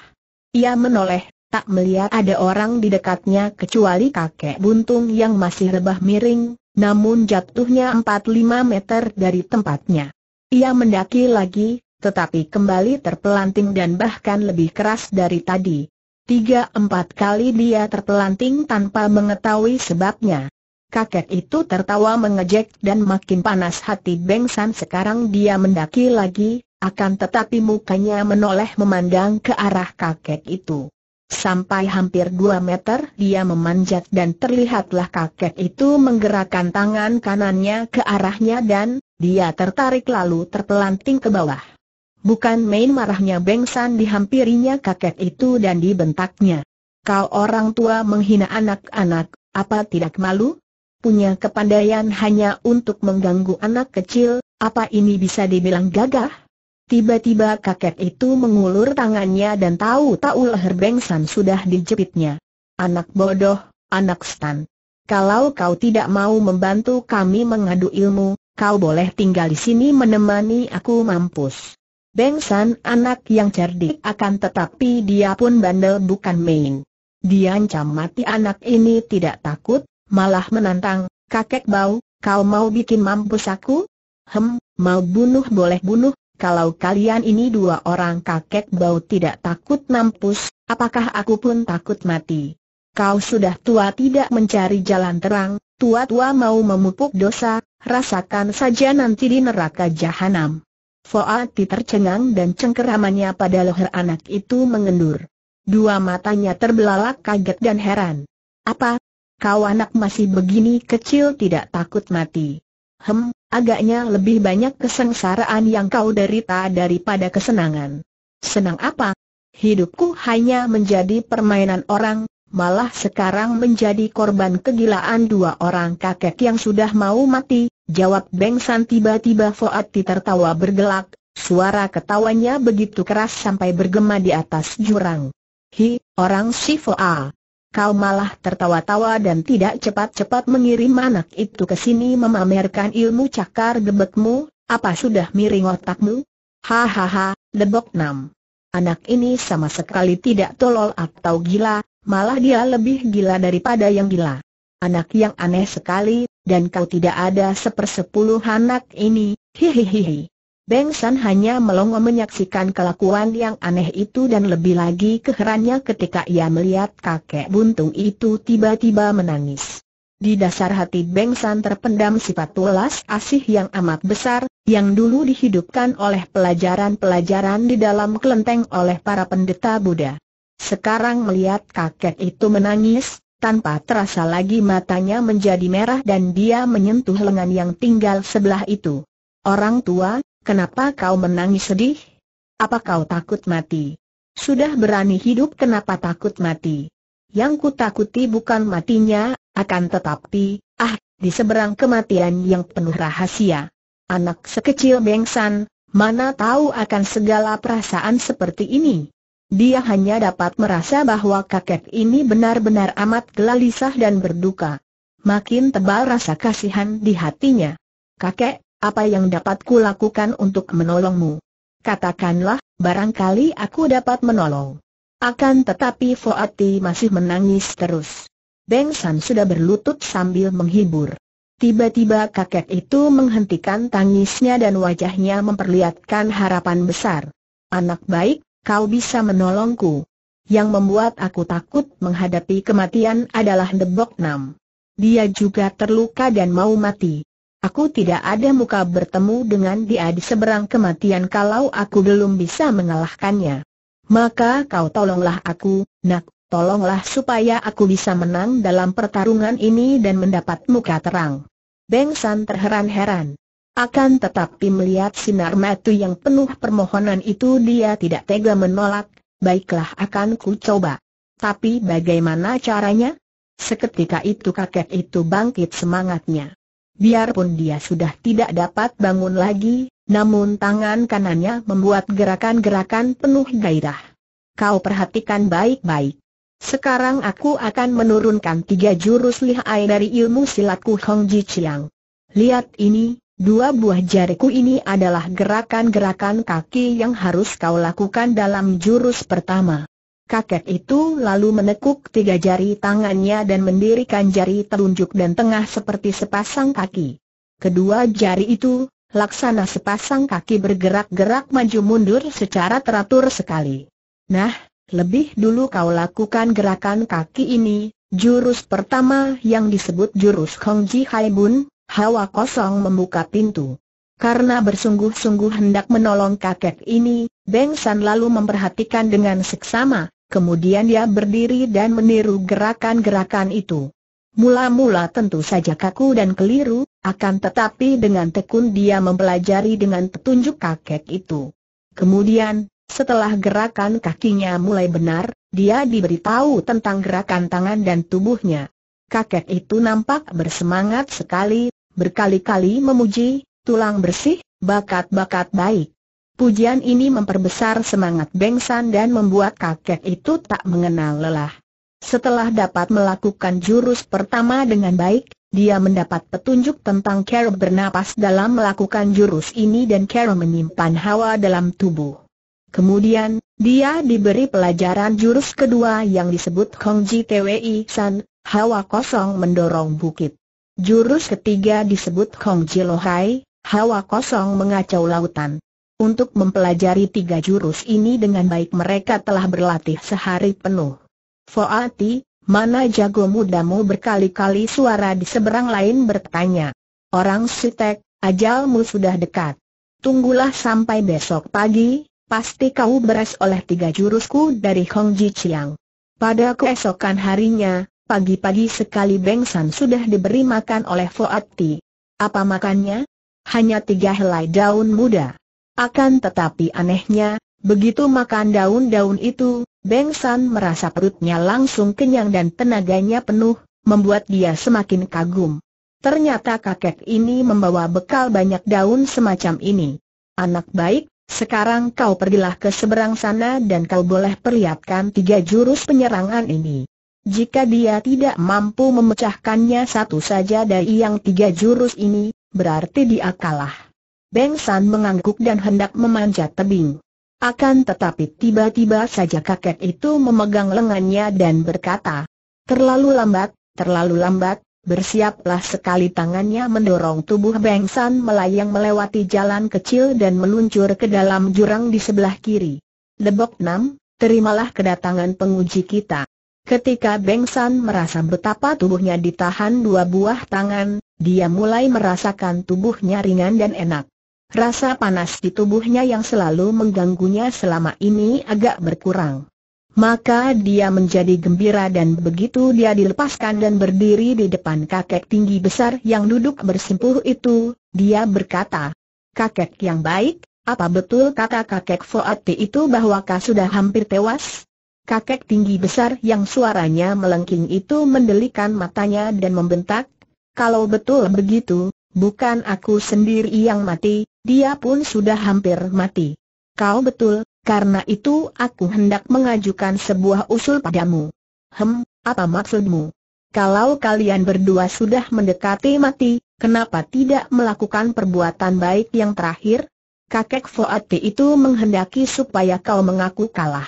Ia menoleh, tak melihat ada orang di dekatnya kecuali kakek buntung yang masih rebah miring, namun jatuhnya 4-5 meter dari tempatnya. Ia mendaki lagi, tetapi kembali terpelanting dan bahkan lebih keras dari tadi. Tiga empat kali dia terpelanting tanpa mengetahui sebabnya kakek itu tertawa mengejek dan makin panas hati Beng San sekarang dia mendaki lagi, akan tetapi mukanya menoleh memandang ke arah kakek itu. Sampai hampir dua meter dia memanjat dan terlihatlah kakek itu menggerakkan tangan kanannya ke arahnya dan, dia tertarik lalu terpelanting ke bawah. Bukan main marahnya Beng San dihampirinya kakek itu dan dibentaknya. Kau orang tua menghina anak-anak, apa tidak malu? punya kepandaian hanya untuk mengganggu anak kecil, apa ini bisa dibilang gagah? Tiba-tiba kakek itu mengulur tangannya dan tahu-tahu leher Beng sudah dijepitnya. Anak bodoh, anak stan. Kalau kau tidak mau membantu kami mengadu ilmu, kau boleh tinggal di sini menemani aku mampus. Beng anak yang cerdik akan tetapi dia pun bandel bukan main. Dia ancam mati anak ini tidak takut, malah menantang, kakek bau, kau mau bikin mampus aku? Hem, mau bunuh boleh bunuh, kalau kalian ini dua orang kakek bau tidak takut mampus, apakah aku pun takut mati? Kau sudah tua tidak mencari jalan terang, tua-tua mau memupuk dosa, rasakan saja nanti di neraka jahanam. Foati tercengang dan cengkeramannya pada leher anak itu mengendur. Dua matanya terbelalak kaget dan heran. Apa, Kau anak masih begini kecil tidak takut mati. Hem, agaknya lebih banyak kesengsaraan yang kau derita daripada kesenangan. Senang apa? Hidupku hanya menjadi permainan orang, malah sekarang menjadi korban kegilaan dua orang kakek yang sudah mau mati, jawab Beng San tiba-tiba Foati tertawa bergelak, suara ketawanya begitu keras sampai bergema di atas jurang. Hi, orang si Foat kau malah tertawa-tawa dan tidak cepat-cepat mengirim anak itu ke sini memamerkan ilmu cakar gebekmu, apa sudah miring otakmu? Hahaha, lebok nam. Anak ini sama sekali tidak tolol atau gila, malah dia lebih gila daripada yang gila. Anak yang aneh sekali, dan kau tidak ada sepersepuluh anak ini, hihihihi. Beng San hanya melongo menyaksikan kelakuan yang aneh itu dan lebih lagi keherannya ketika ia melihat kakek buntung itu tiba-tiba menangis. Di dasar hati Beng San terpendam sifat welas asih yang amat besar, yang dulu dihidupkan oleh pelajaran-pelajaran di dalam kelenteng oleh para pendeta Buddha. Sekarang melihat kakek itu menangis, tanpa terasa lagi matanya menjadi merah dan dia menyentuh lengan yang tinggal sebelah itu. Orang tua, Kenapa kau menangis sedih? Apa kau takut mati? Sudah berani hidup kenapa takut mati? Yang kutakuti bukan matinya, akan tetapi, ah, di seberang kematian yang penuh rahasia. Anak sekecil bengsan, mana tahu akan segala perasaan seperti ini. Dia hanya dapat merasa bahwa kakek ini benar-benar amat gelisah dan berduka. Makin tebal rasa kasihan di hatinya. Kakek, apa yang dapat kulakukan untuk menolongmu? Katakanlah, barangkali aku dapat menolong. Akan tetapi Foati masih menangis terus. Beng San sudah berlutut sambil menghibur. Tiba-tiba kakek itu menghentikan tangisnya dan wajahnya memperlihatkan harapan besar. Anak baik, kau bisa menolongku. Yang membuat aku takut menghadapi kematian adalah Debok Nam. Dia juga terluka dan mau mati. Aku tidak ada muka bertemu dengan dia di seberang kematian kalau aku belum bisa mengalahkannya. Maka kau tolonglah aku, nak, tolonglah supaya aku bisa menang dalam pertarungan ini dan mendapat muka terang. Beng San terheran-heran. Akan tetapi melihat sinar mata yang penuh permohonan itu dia tidak tega menolak, baiklah akan ku coba. Tapi bagaimana caranya? Seketika itu kakek itu bangkit semangatnya. Biarpun dia sudah tidak dapat bangun lagi, namun tangan kanannya membuat gerakan-gerakan penuh gairah. Kau perhatikan baik-baik. Sekarang aku akan menurunkan tiga jurus lihai dari ilmu silatku Hong Ji Chiang. Lihat ini, Dua buah jariku ini adalah gerakan-gerakan kaki yang harus kau lakukan dalam jurus pertama. Kakek itu lalu menekuk tiga jari tangannya dan mendirikan jari telunjuk dan tengah seperti sepasang kaki. Kedua jari itu, laksana sepasang kaki bergerak-gerak maju mundur secara teratur sekali. Nah, lebih dulu kau lakukan gerakan kaki ini, jurus pertama yang disebut jurus Kong Ji Hai Bun, hawa kosong membuka pintu. Karena bersungguh-sungguh hendak menolong kakek ini, Beng San lalu memperhatikan dengan seksama, Kemudian dia berdiri dan meniru gerakan-gerakan itu. Mula-mula tentu saja kaku dan keliru, akan tetapi dengan tekun dia mempelajari dengan petunjuk kakek itu. Kemudian, setelah gerakan kakinya mulai benar, dia diberitahu tentang gerakan tangan dan tubuhnya. Kakek itu nampak bersemangat sekali, berkali-kali memuji, tulang bersih, bakat-bakat baik. Pujian ini memperbesar semangat Bengsan dan membuat kakek itu tak mengenal lelah. Setelah dapat melakukan jurus pertama dengan baik, dia mendapat petunjuk tentang cara bernapas dalam melakukan jurus ini dan cara menyimpan hawa dalam tubuh. Kemudian, dia diberi pelajaran jurus kedua yang disebut Kongji Twei San, hawa kosong mendorong bukit. Jurus ketiga disebut Kongji Lohai, hawa kosong mengacau lautan. Untuk mempelajari tiga jurus ini dengan baik mereka telah berlatih sehari penuh. Foati, mana jago mudamu berkali-kali suara di seberang lain bertanya. Orang sitek, ajalmu sudah dekat. Tunggulah sampai besok pagi, pasti kau beres oleh tiga jurusku dari Hong Ji Chiang. Pada keesokan harinya, Pagi-pagi sekali Beng San sudah diberi makan oleh Foati. Apa makannya? Hanya tiga helai daun muda. Akan tetapi anehnya, begitu makan daun-daun itu, Beng San merasa perutnya langsung kenyang dan tenaganya penuh, membuat dia semakin kagum. Ternyata kakek ini membawa bekal banyak daun semacam ini. Anak baik, sekarang kau pergilah ke seberang sana dan kau boleh perlihatkan tiga jurus penyerangan ini. Jika dia tidak mampu memecahkannya satu saja dari yang tiga jurus ini, berarti dia kalah. Beng San mengangguk dan hendak memanjat tebing. Akan tetapi tiba-tiba saja kakek itu memegang lengannya dan berkata, Terlalu lambat, terlalu lambat, bersiaplah sekali tangannya mendorong tubuh Beng San melayang melewati jalan kecil dan meluncur ke dalam jurang di sebelah kiri. Lebok 6, terimalah kedatangan penguji kita. Ketika Beng San merasa betapa tubuhnya ditahan dua buah tangan, dia mulai merasakan tubuhnya ringan dan enak. Rasa panas di tubuhnya yang selalu mengganggunya selama ini agak berkurang. Maka dia menjadi gembira dan begitu dia dilepaskan dan berdiri di depan kakek tinggi besar yang duduk bersimpuh itu, dia berkata, Kakek yang baik, apa betul kata kakek Foati itu bahwa kau sudah hampir tewas? Kakek tinggi besar yang suaranya melengking itu mendelikan matanya dan membentak, Kalau betul begitu, bukan aku sendiri yang mati, dia pun sudah hampir mati. Kau betul, karena itu aku hendak mengajukan sebuah usul padamu. Hem, apa maksudmu? Kalau kalian berdua sudah mendekati mati, kenapa tidak melakukan perbuatan baik yang terakhir? Kakek Foati itu menghendaki supaya kau mengaku kalah.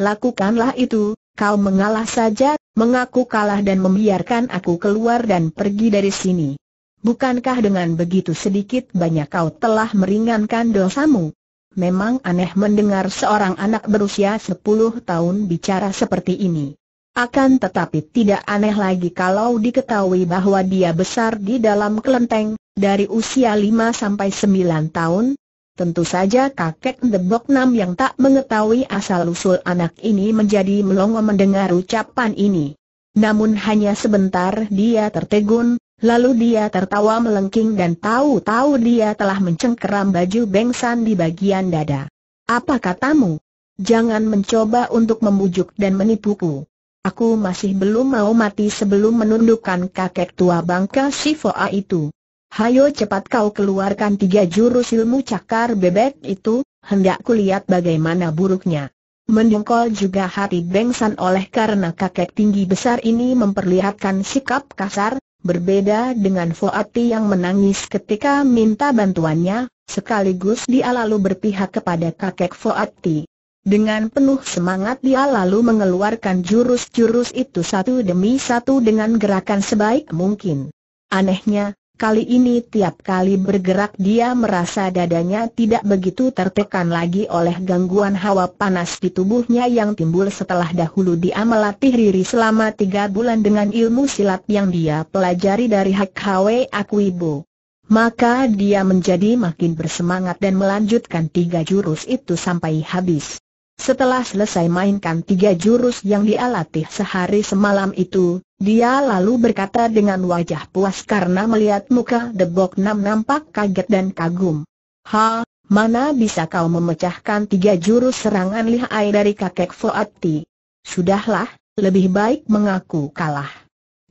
Lakukanlah itu, kau mengalah saja, mengaku kalah dan membiarkan aku keluar dan pergi dari sini. Bukankah dengan begitu sedikit banyak kau telah meringankan dosamu? Memang aneh mendengar seorang anak berusia 10 tahun bicara seperti ini. Akan tetapi tidak aneh lagi kalau diketahui bahwa dia besar di dalam kelenteng, dari usia 5 sampai 9 tahun. Tentu saja kakek Debok Nam yang tak mengetahui asal-usul anak ini menjadi melongo mendengar ucapan ini. Namun hanya sebentar dia tertegun, Lalu dia tertawa melengking dan tahu-tahu dia telah mencengkeram baju bengsan di bagian dada. Apa katamu? Jangan mencoba untuk membujuk dan menipuku. Aku masih belum mau mati sebelum menundukkan kakek tua bangka Sifoa itu. Hayo cepat kau keluarkan tiga jurus ilmu cakar bebek itu, hendak kulihat bagaimana buruknya. Mendengkol juga hati Bengsan oleh karena kakek tinggi besar ini memperlihatkan sikap kasar, Berbeda dengan Fuati yang menangis ketika minta bantuannya, sekaligus dia lalu berpihak kepada kakek Fuati. Dengan penuh semangat dia lalu mengeluarkan jurus-jurus itu satu demi satu dengan gerakan sebaik mungkin. Anehnya, Kali ini tiap kali bergerak dia merasa dadanya tidak begitu tertekan lagi oleh gangguan hawa panas di tubuhnya yang timbul setelah dahulu dia melatih riri selama tiga bulan dengan ilmu silat yang dia pelajari dari Hak Hwe Akuibo. Maka dia menjadi makin bersemangat dan melanjutkan tiga jurus itu sampai habis. Setelah selesai mainkan tiga jurus yang dia latih sehari semalam itu, dia lalu berkata dengan wajah puas karena melihat muka Debok Nam nampak kaget dan kagum. Ha, mana bisa kau memecahkan tiga jurus serangan lihai dari kakek Foati? Sudahlah, lebih baik mengaku kalah.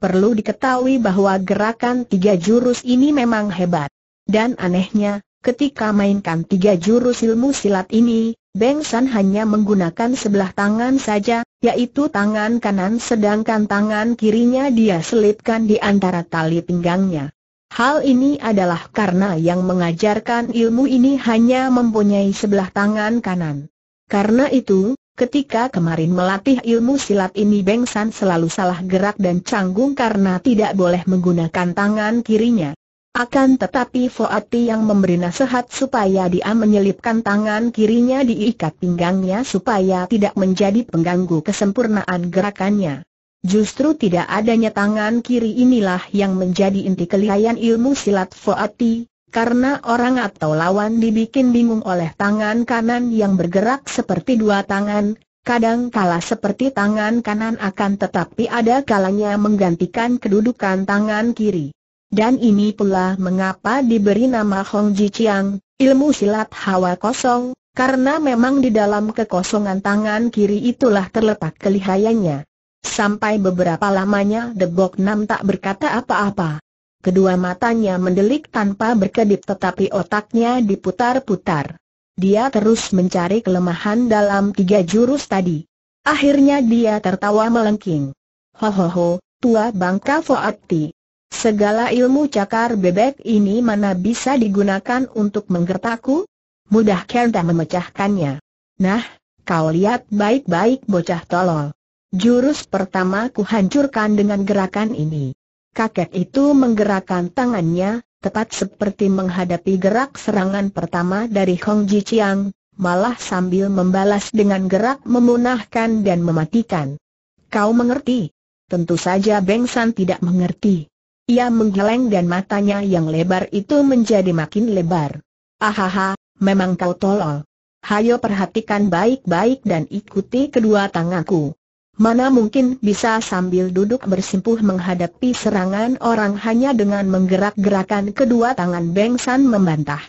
Perlu diketahui bahwa gerakan tiga jurus ini memang hebat. Dan anehnya, ketika mainkan tiga jurus ilmu silat ini, Beng San hanya menggunakan sebelah tangan saja, yaitu tangan kanan sedangkan tangan kirinya dia selipkan di antara tali pinggangnya. Hal ini adalah karena yang mengajarkan ilmu ini hanya mempunyai sebelah tangan kanan. Karena itu, ketika kemarin melatih ilmu silat ini Beng San selalu salah gerak dan canggung karena tidak boleh menggunakan tangan kirinya. Akan tetapi Foati yang memberi nasihat supaya dia menyelipkan tangan kirinya diikat pinggangnya supaya tidak menjadi pengganggu kesempurnaan gerakannya. Justru tidak adanya tangan kiri inilah yang menjadi inti kelihayan ilmu silat Foati, karena orang atau lawan dibikin bingung oleh tangan kanan yang bergerak seperti dua tangan, Kadang kala seperti tangan kanan akan tetapi ada kalanya menggantikan kedudukan tangan kiri. Dan ini pula mengapa diberi nama Hong Ji Chiang, ilmu silat hawa kosong, karena memang di dalam kekosongan tangan kiri itulah terletak kelihayannya. Sampai beberapa lamanya Debok Nam tak berkata apa-apa. Kedua matanya mendelik tanpa berkedip tetapi otaknya diputar-putar. Dia terus mencari kelemahan dalam tiga jurus tadi. Akhirnya dia tertawa melengking. Ho ho ho, tua bangka Foati, Segala ilmu cakar bebek ini mana bisa digunakan untuk menggertaku? Mudah Kenta memecahkannya. Nah, kau lihat baik-baik bocah tolol. Jurus pertama hancurkan dengan gerakan ini. Kakek itu menggerakkan tangannya, tepat seperti menghadapi gerak serangan pertama dari Hong Ji Chiang, malah sambil membalas dengan gerak memunahkan dan mematikan. Kau mengerti? Tentu saja Beng San tidak mengerti. Ia menggeleng dan matanya yang lebar itu menjadi makin lebar. Ahaha, memang kau tolol. Hayo perhatikan baik-baik dan ikuti kedua tanganku. Mana mungkin bisa sambil duduk bersimpuh menghadapi serangan orang hanya dengan menggerak-gerakan kedua tangan Bengsan membantah.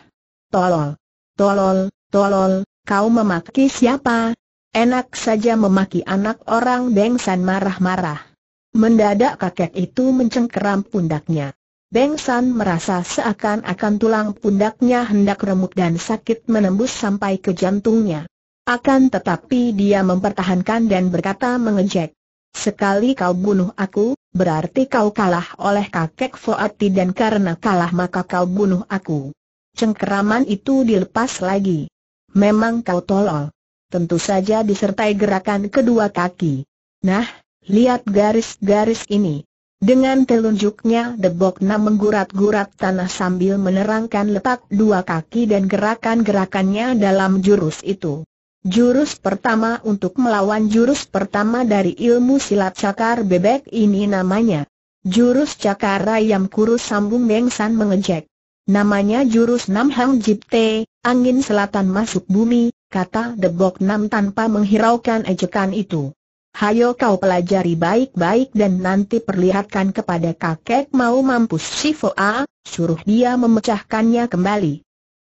Tolol, tolol, tolol, kau memaki siapa? Enak saja memaki anak orang Bengsan marah-marah. Mendadak kakek itu mencengkeram pundaknya. Beng San merasa seakan-akan tulang pundaknya hendak remuk dan sakit menembus sampai ke jantungnya. Akan tetapi dia mempertahankan dan berkata mengejek. Sekali kau bunuh aku, berarti kau kalah oleh kakek Foati dan karena kalah maka kau bunuh aku. Cengkeraman itu dilepas lagi. Memang kau tolol. Tentu saja disertai gerakan kedua kaki. Nah, Lihat garis-garis ini. Dengan telunjuknya Nam menggurat-gurat tanah sambil menerangkan letak dua kaki dan gerakan-gerakannya dalam jurus itu. Jurus pertama untuk melawan jurus pertama dari ilmu silat cakar bebek ini namanya. Jurus cakar ayam kurus sambung bengsan mengejek. Namanya jurus Nam Hang Jip Jipte, angin selatan masuk bumi, kata Debok Nam tanpa menghiraukan ejekan itu hayo kau pelajari baik-baik dan nanti perlihatkan kepada kakek mau mampus si Foa, suruh dia memecahkannya kembali.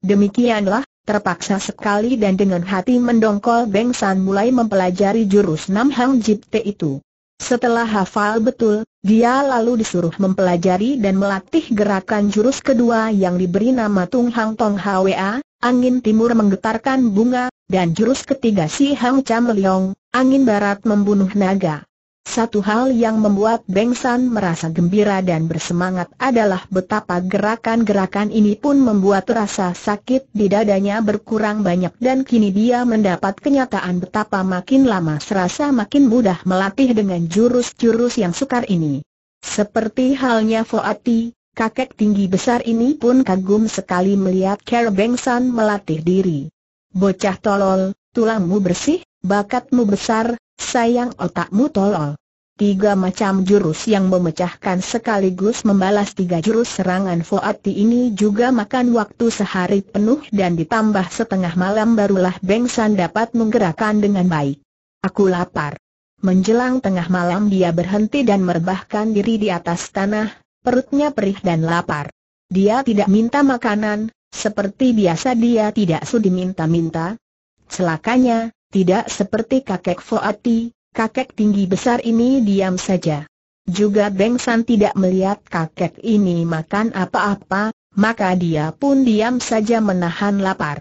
Demikianlah, terpaksa sekali dan dengan hati mendongkol Beng San mulai mempelajari jurus Nam Hang Jip Jipte itu. Setelah hafal betul, dia lalu disuruh mempelajari dan melatih gerakan jurus kedua yang diberi nama Tung Hang Tong Hwa, angin timur menggetarkan bunga, dan jurus ketiga si Hang Cham Leong, Angin barat membunuh naga. Satu hal yang membuat Beng San merasa gembira dan bersemangat adalah betapa gerakan-gerakan ini pun membuat rasa sakit di dadanya berkurang banyak dan kini dia mendapat kenyataan betapa makin lama serasa makin mudah melatih dengan jurus-jurus yang sukar ini. Seperti halnya Foati, kakek tinggi besar ini pun kagum sekali melihat Kera Beng San melatih diri. Bocah tolol, tulangmu bersih, bakatmu besar, sayang otakmu tolol. Tiga macam jurus yang memecahkan sekaligus membalas tiga jurus serangan Fuati ini juga makan waktu sehari penuh dan ditambah setengah malam barulah Bengsan dapat menggerakkan dengan baik. Aku lapar. Menjelang tengah malam dia berhenti dan merebahkan diri di atas tanah, perutnya perih dan lapar. Dia tidak minta makanan, seperti biasa dia tidak sudi minta-minta. Celakanya, tidak seperti kakek Foati, kakek tinggi besar ini diam saja. Juga Beng San tidak melihat kakek ini makan apa-apa, maka dia pun diam saja menahan lapar.